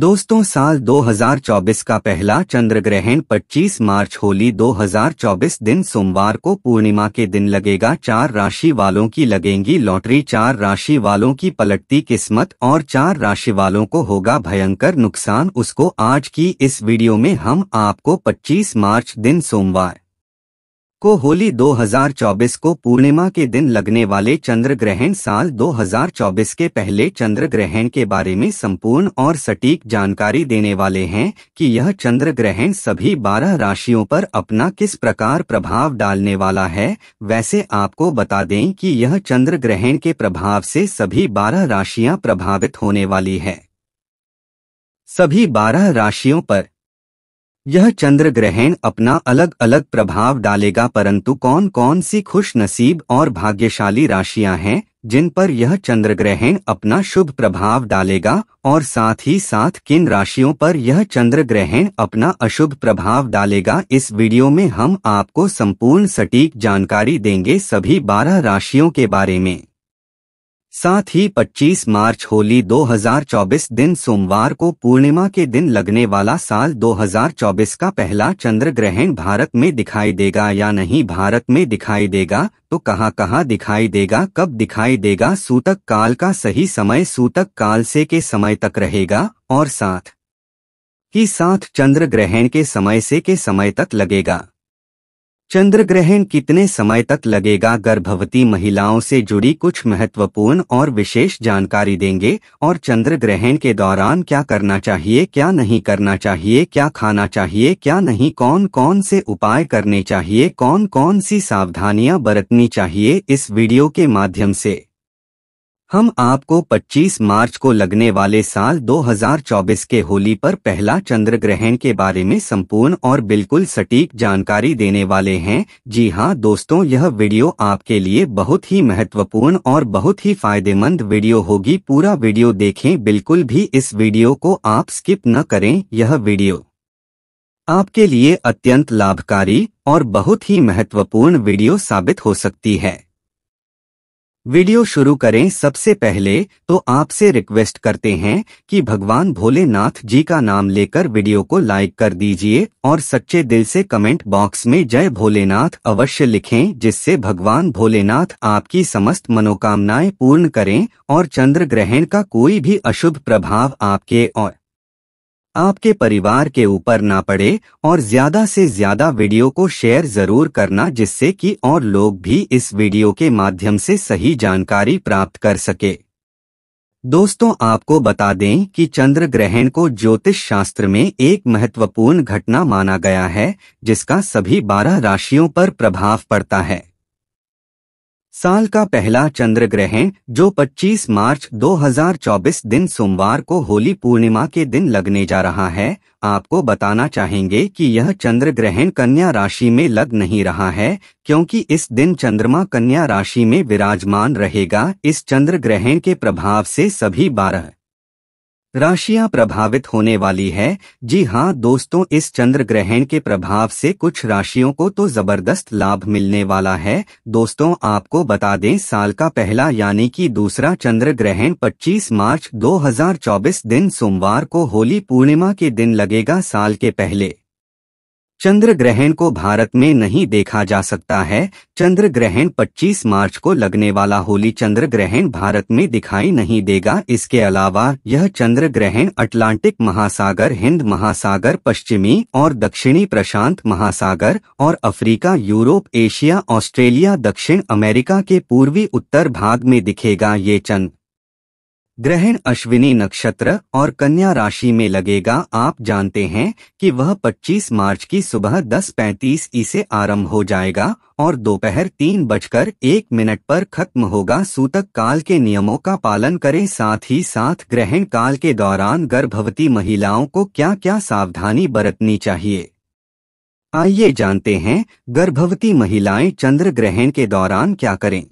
दोस्तों साल 2024 का पहला चंद्र ग्रहण 25 मार्च होली 2024 दिन सोमवार को पूर्णिमा के दिन लगेगा चार राशि वालों की लगेंगी लॉटरी चार राशि वालों की पलटती किस्मत और चार राशि वालों को होगा भयंकर नुकसान उसको आज की इस वीडियो में हम आपको 25 मार्च दिन सोमवार को होली 2024 को पूर्णिमा के दिन लगने वाले चंद्र ग्रहण साल 2024 के पहले चंद्र ग्रहण के बारे में संपूर्ण और सटीक जानकारी देने वाले हैं कि यह चंद्र ग्रहण सभी 12 राशियों पर अपना किस प्रकार प्रभाव डालने वाला है वैसे आपको बता दें कि यह चंद्र ग्रहण के प्रभाव से सभी 12 राशियां प्रभावित होने वाली है सभी बारह राशियों पर यह चंद्र ग्रहण अपना अलग अलग प्रभाव डालेगा परंतु कौन कौन सी खुश नसीब और भाग्यशाली राशियां हैं जिन पर यह चंद्र ग्रहण अपना शुभ प्रभाव डालेगा और साथ ही साथ किन राशियों पर यह चंद्र ग्रहण अपना अशुभ प्रभाव डालेगा इस वीडियो में हम आपको संपूर्ण सटीक जानकारी देंगे सभी 12 राशियों के बारे में साथ ही 25 मार्च होली 2024 दिन सोमवार को पूर्णिमा के दिन लगने वाला साल 2024 का पहला चंद्र ग्रहण भारत में दिखाई देगा या नहीं भारत में दिखाई देगा तो कहाँ कहाँ दिखाई देगा कब दिखाई देगा सूतक काल का सही समय सूतक काल से के समय तक रहेगा और साथ ही साथ चंद्र ग्रहण के समय से के समय तक लगेगा चंद्र ग्रहण कितने समय तक लगेगा गर्भवती महिलाओं से जुड़ी कुछ महत्वपूर्ण और विशेष जानकारी देंगे और चंद्र ग्रहण के दौरान क्या करना चाहिए क्या नहीं करना चाहिए क्या खाना चाहिए क्या नहीं कौन कौन से उपाय करने चाहिए कौन कौन सी सावधानियां बरतनी चाहिए इस वीडियो के माध्यम ऐसी हम आपको 25 मार्च को लगने वाले साल 2024 के होली पर पहला चंद्र ग्रहण के बारे में संपूर्ण और बिल्कुल सटीक जानकारी देने वाले हैं जी हाँ दोस्तों यह वीडियो आपके लिए बहुत ही महत्वपूर्ण और बहुत ही फायदेमंद वीडियो होगी पूरा वीडियो देखें बिल्कुल भी इस वीडियो को आप स्किप न करें यह वीडियो आपके लिए अत्यंत लाभकारी और बहुत ही महत्वपूर्ण वीडियो साबित हो सकती है वीडियो शुरू करें सबसे पहले तो आपसे रिक्वेस्ट करते हैं कि भगवान भोलेनाथ जी का नाम लेकर वीडियो को लाइक कर दीजिए और सच्चे दिल से कमेंट बॉक्स में जय भोलेनाथ अवश्य लिखें जिससे भगवान भोलेनाथ आपकी समस्त मनोकामनाएं पूर्ण करें और चंद्र ग्रहण का कोई भी अशुभ प्रभाव आपके और आपके परिवार के ऊपर ना पड़े और ज्यादा से ज्यादा वीडियो को शेयर जरूर करना जिससे कि और लोग भी इस वीडियो के माध्यम से सही जानकारी प्राप्त कर सके दोस्तों आपको बता दें कि चंद्र ग्रहण को ज्योतिष शास्त्र में एक महत्वपूर्ण घटना माना गया है जिसका सभी बारह राशियों पर प्रभाव पड़ता है साल का पहला चंद्र ग्रहण जो 25 मार्च 2024 दिन सोमवार को होली पूर्णिमा के दिन लगने जा रहा है आपको बताना चाहेंगे कि यह चंद्र ग्रहण कन्या राशि में लग नहीं रहा है क्योंकि इस दिन चंद्रमा कन्या राशि में विराजमान रहेगा इस चंद्र ग्रहण के प्रभाव से सभी बारह राशियां प्रभावित होने वाली है जी हाँ दोस्तों इस चंद्र ग्रहण के प्रभाव से कुछ राशियों को तो जबरदस्त लाभ मिलने वाला है दोस्तों आपको बता दें साल का पहला यानी कि दूसरा चंद्र ग्रहण 25 मार्च 2024 दिन सोमवार को होली पूर्णिमा के दिन लगेगा साल के पहले चंद्र ग्रहण को भारत में नहीं देखा जा सकता है चंद्र ग्रहण 25 मार्च को लगने वाला होली चंद्र ग्रहण भारत में दिखाई नहीं देगा इसके अलावा यह चंद्र ग्रहण अटलांटिक महासागर हिंद महासागर पश्चिमी और दक्षिणी प्रशांत महासागर और अफ्रीका यूरोप एशिया ऑस्ट्रेलिया दक्षिण अमेरिका के पूर्वी उत्तर भाग में दिखेगा ये चंद्र ग्रहण अश्विनी नक्षत्र और कन्या राशि में लगेगा आप जानते हैं कि वह 25 मार्च की सुबह 10:35 पैतीस इसे आरंभ हो जाएगा और दोपहर तीन बजकर एक मिनट पर खत्म होगा सूतक काल के नियमों का पालन करें साथ ही साथ ग्रहण काल के दौरान गर्भवती महिलाओं को क्या क्या सावधानी बरतनी चाहिए आइए जानते हैं गर्भवती महिलाएं चंद्र ग्रहण के दौरान क्या करें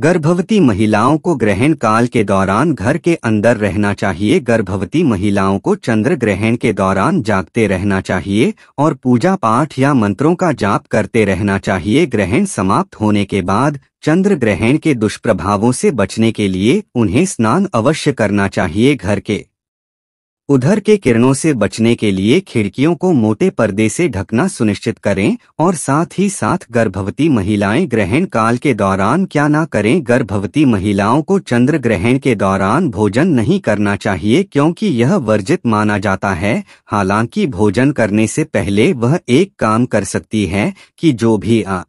गर्भवती महिलाओं को ग्रहण काल के दौरान घर के अंदर रहना चाहिए गर्भवती महिलाओं को चंद्र ग्रहण के दौरान जागते रहना चाहिए और पूजा पाठ या मंत्रों का जाप करते रहना चाहिए ग्रहण समाप्त होने के बाद चंद्र ग्रहण के दुष्प्रभावों से बचने के लिए उन्हें स्नान अवश्य करना चाहिए घर के उधर के किरणों से बचने के लिए खिड़कियों को मोटे पर्दे से ढकना सुनिश्चित करें और साथ ही साथ गर्भवती महिलाएं ग्रहण काल के दौरान क्या ना करें गर्भवती महिलाओं को चंद्र ग्रहण के दौरान भोजन नहीं करना चाहिए क्योंकि यह वर्जित माना जाता है हालांकि भोजन करने से पहले वह एक काम कर सकती है कि जो भी आ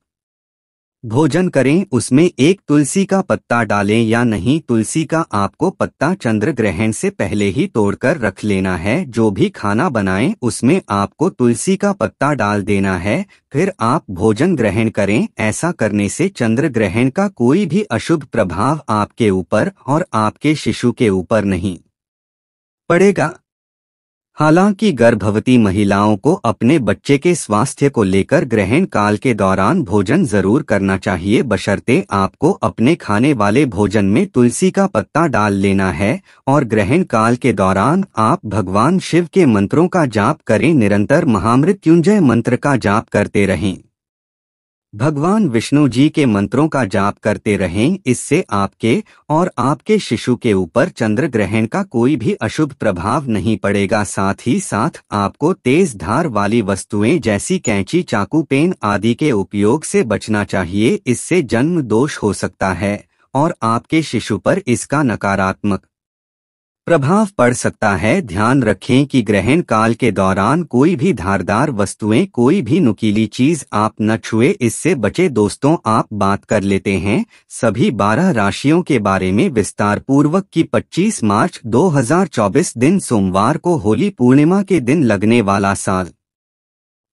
भोजन करें उसमें एक तुलसी का पत्ता डालें या नहीं तुलसी का आपको पत्ता चंद्र ग्रहण से पहले ही तोड़कर रख लेना है जो भी खाना बनाएं उसमें आपको तुलसी का पत्ता डाल देना है फिर आप भोजन ग्रहण करें ऐसा करने से चंद्र ग्रहण का कोई भी अशुभ प्रभाव आपके ऊपर और आपके शिशु के ऊपर नहीं पड़ेगा हालांकि गर्भवती महिलाओं को अपने बच्चे के स्वास्थ्य को लेकर ग्रहण काल के दौरान भोजन जरूर करना चाहिए बशर्ते आपको अपने खाने वाले भोजन में तुलसी का पत्ता डाल लेना है और ग्रहण काल के दौरान आप भगवान शिव के मंत्रों का जाप करें निरंतर महामृत्युंजय मंत्र का जाप करते रहें भगवान विष्णु जी के मंत्रों का जाप करते रहें इससे आपके और आपके शिशु के ऊपर चंद्र ग्रहण का कोई भी अशुभ प्रभाव नहीं पड़ेगा साथ ही साथ आपको तेज धार वाली वस्तुएं जैसी कैंची चाकू पेन आदि के उपयोग से बचना चाहिए इससे जन्म दोष हो सकता है और आपके शिशु पर इसका नकारात्मक प्रभाव पड़ सकता है ध्यान रखें कि ग्रहण काल के दौरान कोई भी धारदार वस्तुएं कोई भी नुकीली चीज आप न छुए इससे बचे दोस्तों आप बात कर लेते हैं सभी 12 राशियों के बारे में विस्तार पूर्वक की 25 मार्च 2024 दिन सोमवार को होली पूर्णिमा के दिन लगने वाला साल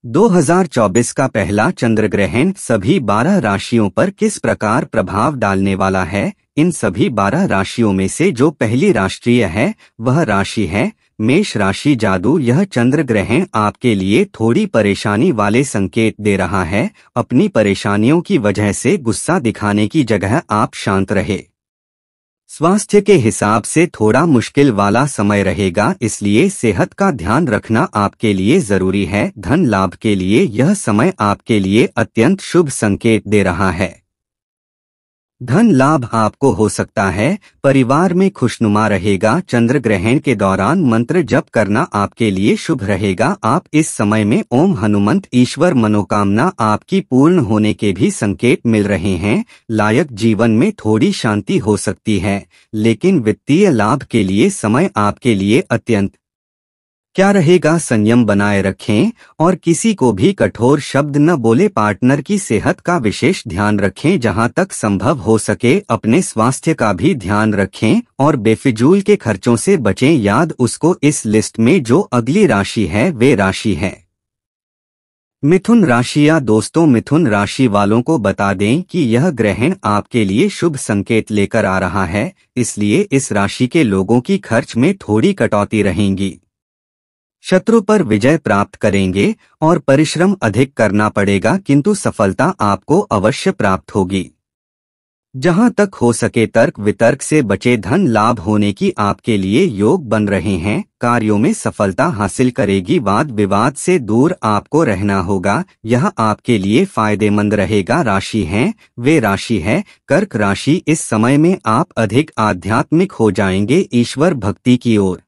2024 का पहला चंद्र ग्रहण सभी 12 राशियों पर किस प्रकार प्रभाव डालने वाला है इन सभी 12 राशियों में से जो पहली राष्ट्रीय है वह राशि है मेष राशि जादू यह चंद्र ग्रहण आपके लिए थोड़ी परेशानी वाले संकेत दे रहा है अपनी परेशानियों की वजह से गुस्सा दिखाने की जगह आप शांत रहे स्वास्थ्य के हिसाब से थोड़ा मुश्किल वाला समय रहेगा इसलिए सेहत का ध्यान रखना आपके लिए जरूरी है धन लाभ के लिए यह समय आपके लिए अत्यंत शुभ संकेत दे रहा है धन लाभ आपको हो सकता है परिवार में खुशनुमा रहेगा चंद्र ग्रहण के दौरान मंत्र जप करना आपके लिए शुभ रहेगा आप इस समय में ओम हनुमंत ईश्वर मनोकामना आपकी पूर्ण होने के भी संकेत मिल रहे हैं लायक जीवन में थोड़ी शांति हो सकती है लेकिन वित्तीय लाभ के लिए समय आपके लिए अत्यंत क्या रहेगा संयम बनाए रखें और किसी को भी कठोर शब्द न बोले पार्टनर की सेहत का विशेष ध्यान रखें जहां तक संभव हो सके अपने स्वास्थ्य का भी ध्यान रखें और बेफिजूल के खर्चों से बचें याद उसको इस लिस्ट में जो अगली राशि है वे राशि है मिथुन राशि या दोस्तों मिथुन राशि वालों को बता दें कि यह ग्रहण आपके लिए शुभ संकेत लेकर आ रहा है इसलिए इस राशि के लोगों की खर्च में थोड़ी कटौती रहेंगी शत्रु पर विजय प्राप्त करेंगे और परिश्रम अधिक करना पड़ेगा किंतु सफलता आपको अवश्य प्राप्त होगी जहां तक हो सके तर्क वितर्क से बचे धन लाभ होने की आपके लिए योग बन रहे हैं कार्यों में सफलता हासिल करेगी वाद विवाद से दूर आपको रहना होगा यह आपके लिए फायदेमंद रहेगा राशि है वे राशि है कर्क राशि इस समय में आप अधिक आध्यात्मिक हो जाएंगे ईश्वर भक्ति की ओर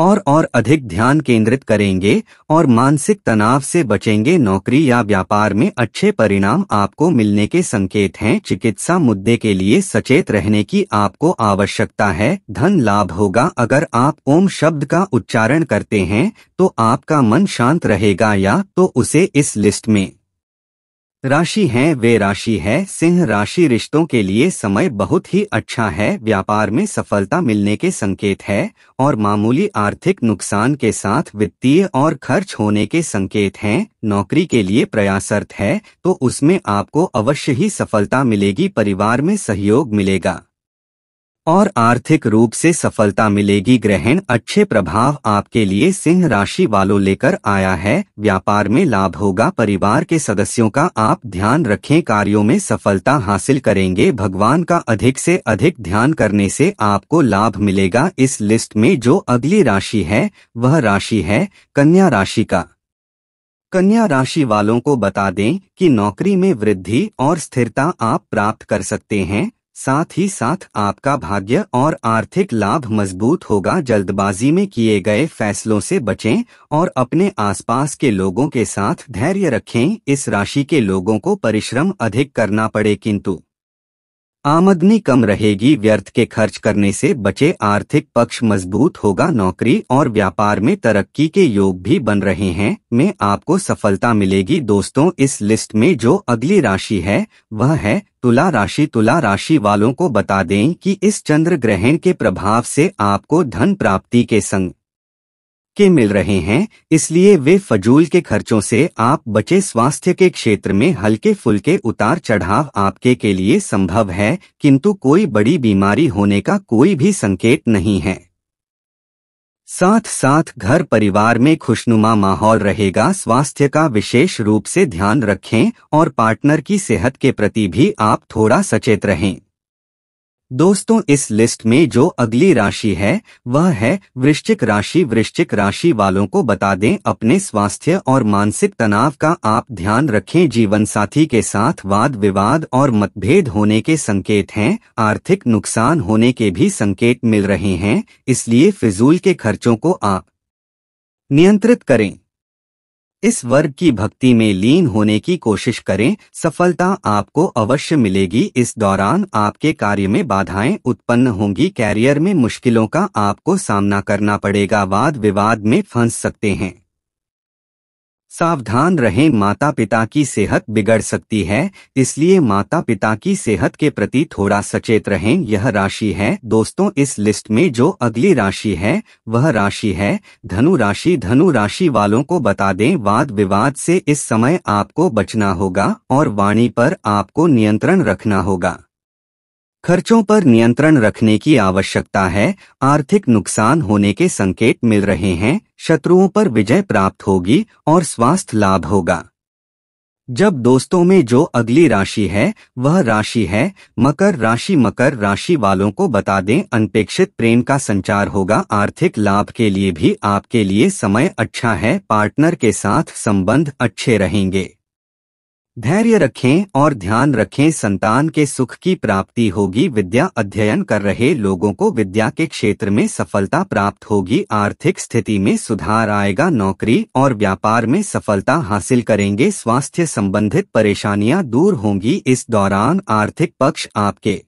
और और अधिक ध्यान केंद्रित करेंगे और मानसिक तनाव से बचेंगे नौकरी या व्यापार में अच्छे परिणाम आपको मिलने के संकेत हैं चिकित्सा मुद्दे के लिए सचेत रहने की आपको आवश्यकता है धन लाभ होगा अगर आप ओम शब्द का उच्चारण करते हैं तो आपका मन शांत रहेगा या तो उसे इस लिस्ट में राशि है वे राशि है सिंह राशि रिश्तों के लिए समय बहुत ही अच्छा है व्यापार में सफलता मिलने के संकेत है और मामूली आर्थिक नुकसान के साथ वित्तीय और खर्च होने के संकेत हैं नौकरी के लिए प्रयासरत है तो उसमें आपको अवश्य ही सफलता मिलेगी परिवार में सहयोग मिलेगा और आर्थिक रूप से सफलता मिलेगी ग्रहण अच्छे प्रभाव आपके लिए सिंह राशि वालों लेकर आया है व्यापार में लाभ होगा परिवार के सदस्यों का आप ध्यान रखें कार्यों में सफलता हासिल करेंगे भगवान का अधिक से अधिक ध्यान करने से आपको लाभ मिलेगा इस लिस्ट में जो अगली राशि है वह राशि है कन्या राशि का कन्या राशि वालों को बता दें कि नौकरी में वृद्धि और स्थिरता आप प्राप्त कर सकते हैं साथ ही साथ आपका भाग्य और आर्थिक लाभ मजबूत होगा जल्दबाजी में किए गए फैसलों से बचें और अपने आसपास के लोगों के साथ धैर्य रखें इस राशि के लोगों को परिश्रम अधिक करना पड़े किंतु आमदनी कम रहेगी व्यर्थ के खर्च करने से बचे आर्थिक पक्ष मजबूत होगा नौकरी और व्यापार में तरक्की के योग भी बन रहे हैं में आपको सफलता मिलेगी दोस्तों इस लिस्ट में जो अगली राशि है वह है तुला राशि तुला राशि वालों को बता दें कि इस चंद्र ग्रहण के प्रभाव से आपको धन प्राप्ति के संग के मिल रहे हैं इसलिए वे फजूल के खर्चों से आप बचे स्वास्थ्य के क्षेत्र में हल्के फुल्के उतार चढ़ाव आपके के लिए संभव है किंतु कोई बड़ी बीमारी होने का कोई भी संकेत नहीं है साथ साथ घर परिवार में खुशनुमा माहौल रहेगा स्वास्थ्य का विशेष रूप से ध्यान रखें और पार्टनर की सेहत के प्रति भी आप थोड़ा सचेत रहें दोस्तों इस लिस्ट में जो अगली राशि है वह है वृश्चिक राशि वृश्चिक राशि वालों को बता दें अपने स्वास्थ्य और मानसिक तनाव का आप ध्यान रखें जीवन साथी के साथ वाद विवाद और मतभेद होने के संकेत हैं आर्थिक नुकसान होने के भी संकेत मिल रहे हैं इसलिए फिजूल के खर्चों को आप नियंत्रित करें इस हम्म। वर्ग की भक्ति में लीन होने की कोशिश करें सफलता आपको अवश्य मिलेगी इस दौरान आपके कार्य में बाधाएं उत्पन्न होंगी कैरियर में मुश्किलों का आपको सामना करना पड़ेगा वाद विवाद में फंस सकते हैं सावधान रहें माता पिता की सेहत बिगड़ सकती है इसलिए माता पिता की सेहत के प्रति थोड़ा सचेत रहें यह राशि है दोस्तों इस लिस्ट में जो अगली राशि है वह राशि है धनु राशि धनु राशि वालों को बता दें वाद विवाद से इस समय आपको बचना होगा और वाणी पर आपको नियंत्रण रखना होगा खर्चों पर नियंत्रण रखने की आवश्यकता है आर्थिक नुकसान होने के संकेत मिल रहे हैं शत्रुओं पर विजय प्राप्त होगी और स्वास्थ्य लाभ होगा जब दोस्तों में जो अगली राशि है वह राशि है मकर राशि मकर राशि वालों को बता दें अनपेक्षित प्रेम का संचार होगा आर्थिक लाभ के लिए भी आपके लिए समय अच्छा है पार्टनर के साथ संबंध अच्छे रहेंगे धैर्य रखें और ध्यान रखें संतान के सुख की प्राप्ति होगी विद्या अध्ययन कर रहे लोगों को विद्या के क्षेत्र में सफलता प्राप्त होगी आर्थिक स्थिति में सुधार आएगा नौकरी और व्यापार में सफलता हासिल करेंगे स्वास्थ्य संबंधित परेशानियां दूर होंगी इस दौरान आर्थिक पक्ष आपके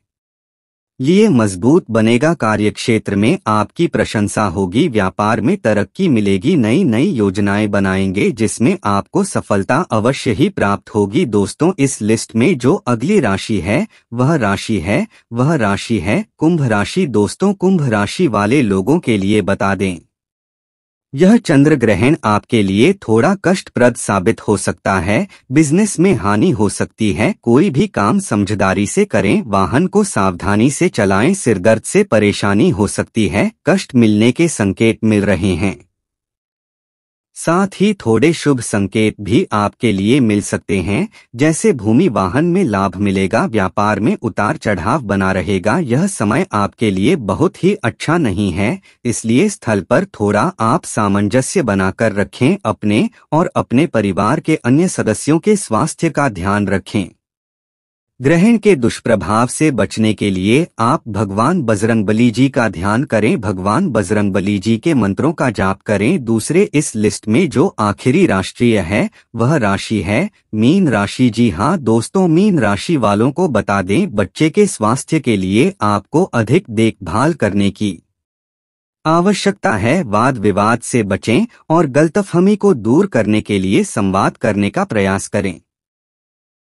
ये मजबूत बनेगा कार्यक्षेत्र में आपकी प्रशंसा होगी व्यापार में तरक्की मिलेगी नई नई योजनाएं बनाएंगे जिसमें आपको सफलता अवश्य ही प्राप्त होगी दोस्तों इस लिस्ट में जो अगली राशि है वह राशि है वह राशि है कुंभ राशि दोस्तों कुंभ राशि वाले लोगों के लिए बता दें यह चंद्र ग्रहण आपके लिए थोड़ा कष्टप्रद साबित हो सकता है बिजनेस में हानि हो सकती है कोई भी काम समझदारी से करें वाहन को सावधानी से चलाएं सिरदर्द से परेशानी हो सकती है कष्ट मिलने के संकेत मिल रहे हैं साथ ही थोड़े शुभ संकेत भी आपके लिए मिल सकते हैं जैसे भूमि वाहन में लाभ मिलेगा व्यापार में उतार चढ़ाव बना रहेगा यह समय आपके लिए बहुत ही अच्छा नहीं है इसलिए स्थल पर थोड़ा आप सामंजस्य बनाकर रखें अपने और अपने परिवार के अन्य सदस्यों के स्वास्थ्य का ध्यान रखें ग्रहण के दुष्प्रभाव से बचने के लिए आप भगवान बजरंग बली जी का ध्यान करें भगवान बजरंग बली जी के मंत्रों का जाप करें दूसरे इस लिस्ट में जो आखिरी राष्ट्रीय है वह राशि है मीन राशि जी हाँ दोस्तों मीन राशि वालों को बता दें बच्चे के स्वास्थ्य के लिए आपको अधिक देखभाल करने की आवश्यकता है वाद विवाद से बचें और गलतफहमी को दूर करने के लिए संवाद करने का प्रयास करें